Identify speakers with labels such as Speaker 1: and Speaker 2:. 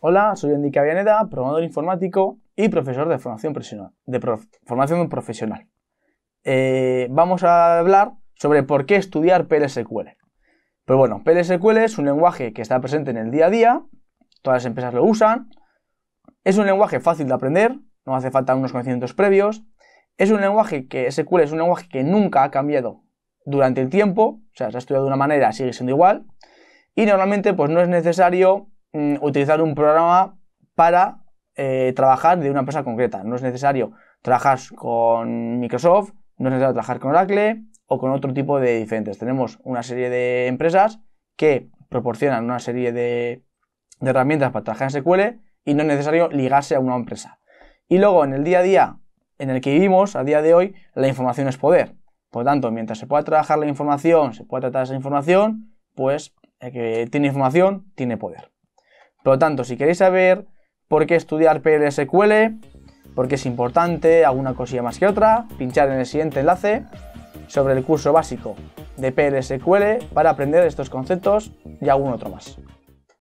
Speaker 1: Hola, soy Andy Avianeda, programador informático y profesor de formación profesional. De formación profesional. Eh, vamos a hablar sobre por qué estudiar PLSQL. Pues bueno, PLSQL es un lenguaje que está presente en el día a día, todas las empresas lo usan, es un lenguaje fácil de aprender, no hace falta unos conocimientos previos, es un lenguaje que SQL es un lenguaje que nunca ha cambiado durante el tiempo, o sea, se ha estudiado de una manera, sigue siendo igual, y normalmente pues no es necesario Mm, utilizar un programa para eh, trabajar de una empresa concreta. No es necesario trabajar con Microsoft, no es necesario trabajar con Oracle o con otro tipo de diferentes. Tenemos una serie de empresas que proporcionan una serie de, de herramientas para trabajar en SQL y no es necesario ligarse a una empresa. Y luego en el día a día en el que vivimos, a día de hoy, la información es poder. Por lo tanto, mientras se pueda trabajar la información, se pueda tratar esa información, pues el que tiene información tiene poder. Por lo tanto, si queréis saber por qué estudiar PLSQL, por qué es importante, alguna cosilla más que otra, pinchar en el siguiente enlace sobre el curso básico de PLSQL para aprender estos conceptos y algún otro más.